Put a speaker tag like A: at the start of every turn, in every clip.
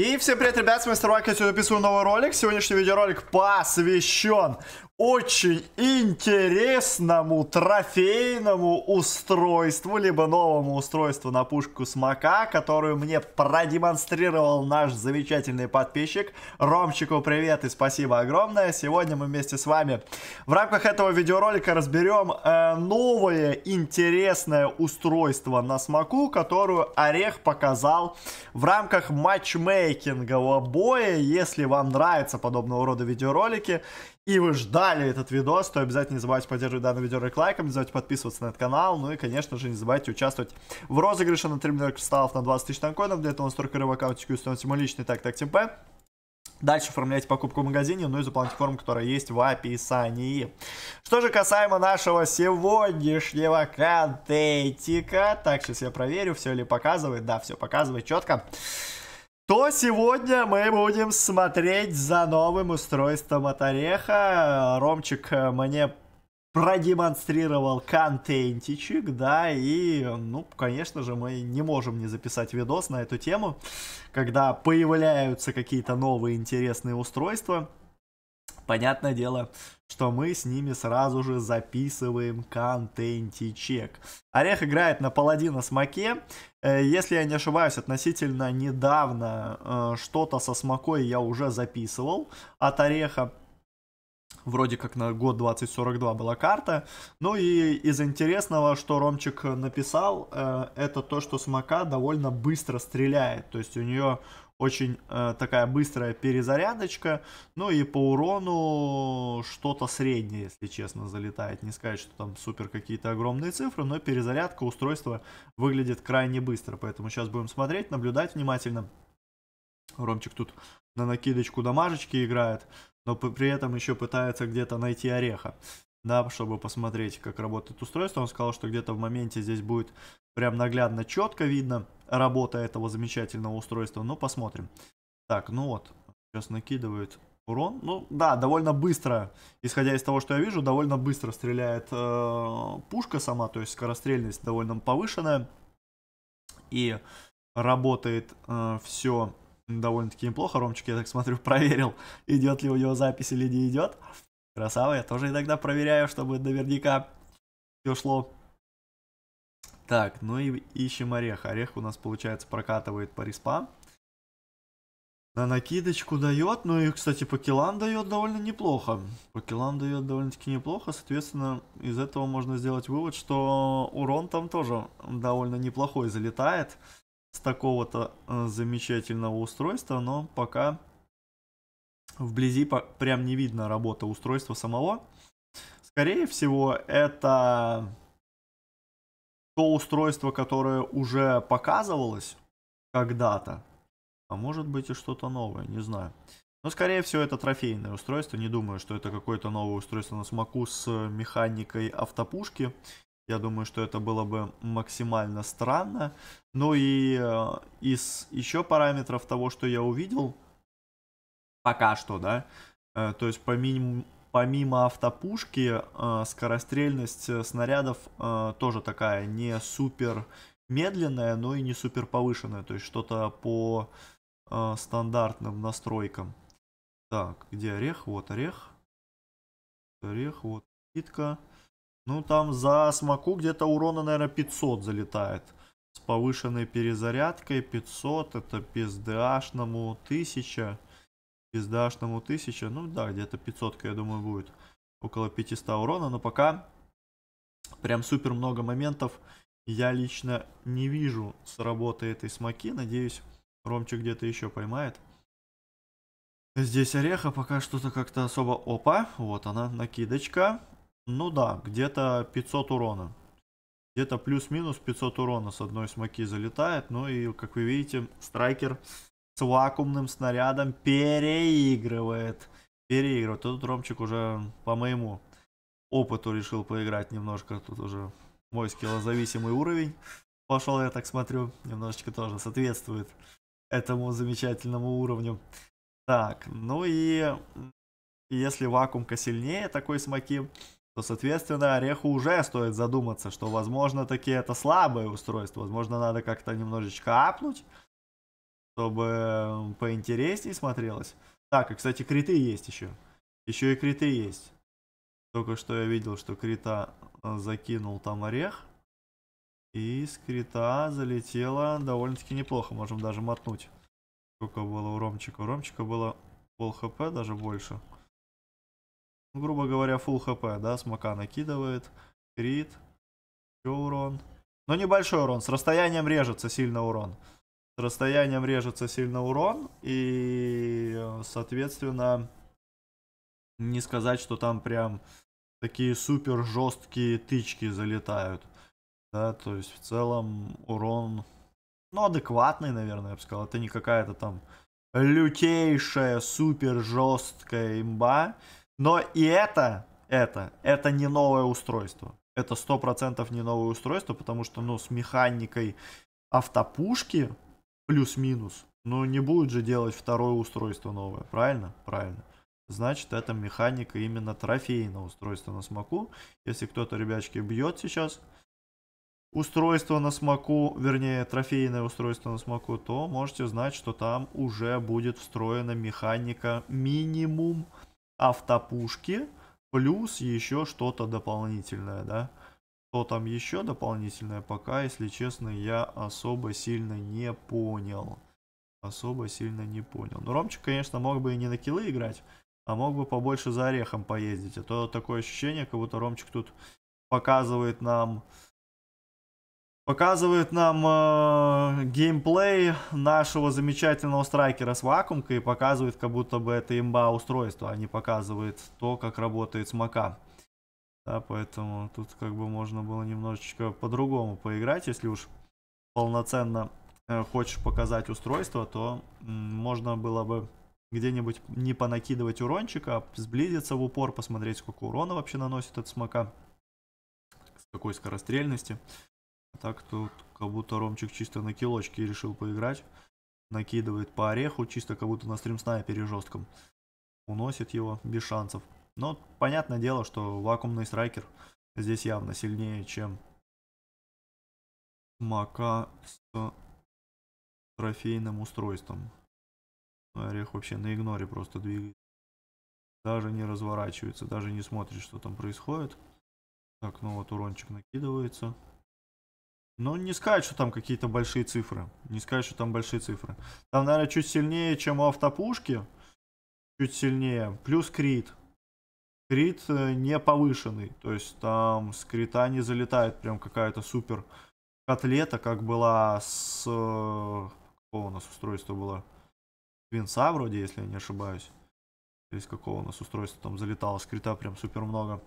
A: И всем привет, ребят, с вами Мистер Вак, я сегодня записываю новый ролик. Сегодняшний видеоролик посвящен очень интересному трофейному устройству, либо новому устройству на пушку смока, которую мне продемонстрировал наш замечательный подписчик. Ромчику привет и спасибо огромное. Сегодня мы вместе с вами в рамках этого видеоролика разберем э, новое интересное устройство на смоку, которую Орех показал в рамках матчмейкингового боя. Если вам нравятся подобного рода видеоролики, и вы ждали этот видос, то обязательно не забывайте поддерживать данный видео лайком, не забывайте подписываться на этот канал, ну и, конечно же, не забывайте участвовать в розыгрыше на 3 миллиона кристаллов на 20 тысяч танкоинов, для этого у нас только установите мой личный так так ТМП. Дальше оформляйте покупку в магазине, ну и заполняйте форму, которая есть в описании. Что же касаемо нашего сегодняшнего контентика, так, сейчас я проверю, все ли показывает, да, все показывает четко то сегодня мы будем смотреть за новым устройством от Ореха. Ромчик э, мне продемонстрировал контентичек, да, и, ну, конечно же, мы не можем не записать видос на эту тему, когда появляются какие-то новые интересные устройства. Понятное дело, что мы с ними сразу же записываем контентичек. Орех играет на паладина смоке. Э, если я не ошибаюсь, относительно недавно э, что-то со смокой я уже записывал от Ореха. Вроде как на год 2042 была карта. Ну и из интересного, что Ромчик написал, э, это то, что смока довольно быстро стреляет. То есть у нее очень э, такая быстрая перезарядочка. Ну и по урону что-то среднее, если честно, залетает. Не сказать, что там супер какие-то огромные цифры, но перезарядка устройства выглядит крайне быстро. Поэтому сейчас будем смотреть, наблюдать внимательно. Ромчик тут на накидочку дамажечки играет, но при этом еще пытается где-то найти ореха. Да, чтобы посмотреть, как работает устройство. Он сказал, что где-то в моменте здесь будет прям наглядно четко видно работа этого замечательного устройства. Но посмотрим. Так, ну вот, сейчас накидывает урон. Ну да, довольно быстро, исходя из того, что я вижу, довольно быстро стреляет э, пушка сама, то есть скорострельность довольно повышенная. И работает э, все довольно-таки неплохо. Ромчик, я так смотрю, проверил, идет ли у него запись или не идет. Красава, я тоже иногда проверяю, чтобы наверняка все шло так, ну и ищем орех. Орех у нас, получается, прокатывает по респам. На накидочку дает, ну и, кстати, по килам дает довольно неплохо. По килам дает довольно-таки неплохо, соответственно, из этого можно сделать вывод, что урон там тоже довольно неплохой залетает с такого-то э, замечательного устройства, но пока вблизи по прям не видно работа устройства самого. Скорее всего, это то устройство, которое уже показывалось когда-то, а может быть и что-то новое, не знаю. Но скорее всего это трофейное устройство, не думаю, что это какое-то новое устройство на смоку с механикой автопушки. Я думаю, что это было бы максимально странно. Ну и э, из еще параметров того, что я увидел, пока что, да, э, то есть по минимуму помимо автопушки, э, скорострельность э, снарядов э, тоже такая не супер медленная, но и не супер повышенная, то есть что-то по стандартным настройкам. Так, где орех? Вот орех. Орех, вот питка. Ну, там за смоку где-то урона, наверное, 500 залетает. С повышенной перезарядкой 500, это пиздашному 1000. Бездашному 1000, ну да, где-то 500, я думаю, будет около 500 урона, но пока прям супер много моментов я лично не вижу с работы этой смоки, надеюсь, Ромчик где-то еще поймает. Здесь ореха пока что-то как-то особо... Опа, вот она, накидочка. Ну да, где-то 500 урона. Где-то плюс-минус 500 урона с одной смоки залетает. Ну и, как вы видите, страйкер с вакуумным снарядом переигрывает. Переигрывает. Тут Ромчик уже по моему опыту решил поиграть немножко. Тут уже мой скиллозависимый уровень пошел, я так смотрю. Немножечко тоже соответствует этому замечательному уровню. Так, ну и если вакуумка сильнее такой смоки, то, соответственно, Ореху уже стоит задуматься, что, возможно, таки это слабое устройство. Возможно, надо как-то немножечко апнуть чтобы поинтереснее смотрелось. Так, и, кстати, криты есть еще. Еще и криты есть. Только что я видел, что крита э, закинул там орех. И с крита залетело довольно-таки неплохо. Можем даже мотнуть. Сколько было у Ромчика? У Ромчика было пол хп, даже больше. Ну, грубо говоря, full хп, да, смока накидывает. Крит. Еще урон. Но небольшой урон. С расстоянием режется сильно урон. С расстоянием режется сильно урон, и, соответственно, не сказать, что там прям такие супер жесткие тычки залетают. Да, то есть в целом урон, ну, адекватный, наверное, я бы сказал. Это не какая-то там лютейшая, супер жесткая имба. Но и это, это, это не новое устройство. Это сто процентов не новое устройство, потому что, ну, с механикой автопушки плюс-минус. Но не будет же делать второе устройство новое, правильно? Правильно. Значит, это механика именно трофейного устройства на смоку. Если кто-то, ребячки, бьет сейчас устройство на смоку, вернее, трофейное устройство на смоку, то можете знать, что там уже будет встроена механика минимум автопушки, плюс еще что-то дополнительное, да. Что там еще дополнительное, пока, если честно, я особо сильно не понял. Особо сильно не понял. Но ну, Ромчик, конечно, мог бы и не на килы играть, а мог бы побольше за орехом поездить. А то такое ощущение, как будто Ромчик тут показывает нам... Показывает нам э, геймплей нашего замечательного страйкера с вакуумкой и показывает, как будто бы это имба устройство, а не показывает то, как работает смока. Да, поэтому тут как бы можно было немножечко по-другому поиграть. Если уж полноценно э, хочешь показать устройство, то м, можно было бы где-нибудь не понакидывать урончика, а сблизиться в упор, посмотреть, сколько урона вообще наносит от смока, с какой скорострельности. А так тут как будто Ромчик чисто на килочке решил поиграть. Накидывает по ореху, чисто как будто на стрим снайпере жестком. Уносит его без шансов. Но ну, понятное дело, что вакуумный страйкер здесь явно сильнее, чем мака с трофейным устройством. орех вообще на игноре просто двигается. Даже не разворачивается, даже не смотрит, что там происходит. Так, ну вот урончик накидывается. Ну, не сказать, что там какие-то большие цифры. Не сказать, что там большие цифры. Там, наверное, чуть сильнее, чем у автопушки. Чуть сильнее. Плюс крит крит э, не повышенный, то есть там с крита не залетает прям какая-то супер котлета, как была с... Э, какого у нас устройства было? Винца вроде, если я не ошибаюсь. То есть какого у нас устройства там залетало, скрита прям супер много.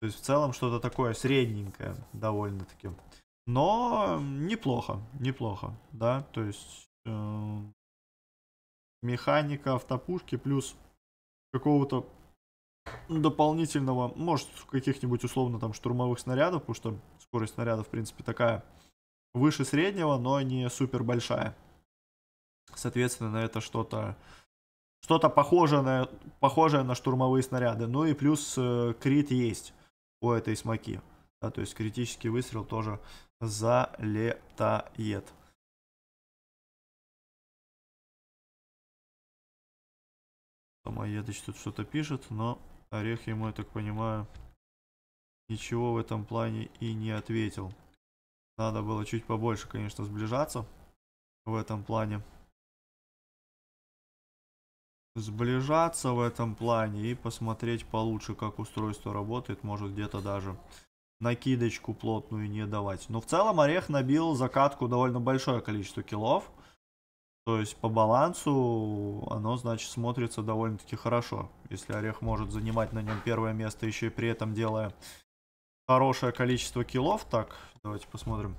A: То есть в целом что-то такое средненькое довольно-таки. Но неплохо, неплохо, да, то есть э, механика автопушки плюс какого-то дополнительного, может, каких-нибудь условно там штурмовых снарядов, потому что скорость снаряда, в принципе, такая выше среднего, но не супер большая. Соответственно, это что-то что-то похожее на, похожее на штурмовые снаряды. Ну и плюс э, крит есть у этой смоки. Да, то есть критический выстрел тоже залетает. Самоедыч тут что-то пишет, но Орех ему, я так понимаю, ничего в этом плане и не ответил. Надо было чуть побольше, конечно, сближаться в этом плане. Сближаться в этом плане и посмотреть получше, как устройство работает. Может где-то даже накидочку плотную не давать. Но в целом Орех набил закатку довольно большое количество килов. То есть по балансу оно, значит, смотрится довольно-таки хорошо. Если орех может занимать на нем первое место, еще и при этом делая хорошее количество килов. Так, давайте посмотрим.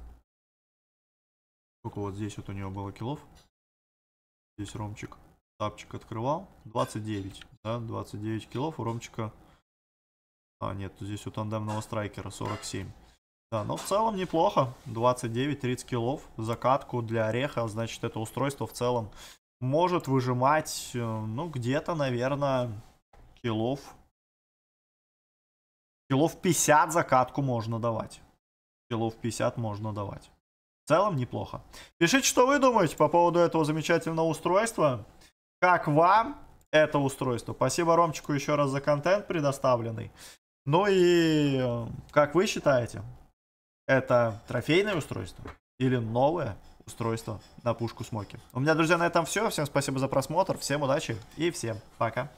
A: Сколько вот здесь вот у него было килов? Здесь Ромчик тапчик открывал. 29, да, 29 килов у Ромчика. А, нет, здесь у тандемного страйкера 47. Да, но ну, в целом неплохо. 29-30 килов. Закатку для ореха, значит, это устройство в целом может выжимать, э, ну, где-то, наверное, килов. Килов 50 закатку можно давать. Килов 50 можно давать. В целом неплохо. Пишите, что вы думаете по поводу этого замечательного устройства. Как вам это устройство? Спасибо Ромчику еще раз за контент предоставленный. Ну и э, как вы считаете, это трофейное устройство или новое устройство на пушку Смоки. У меня, друзья, на этом все. Всем спасибо за просмотр, всем удачи и всем пока.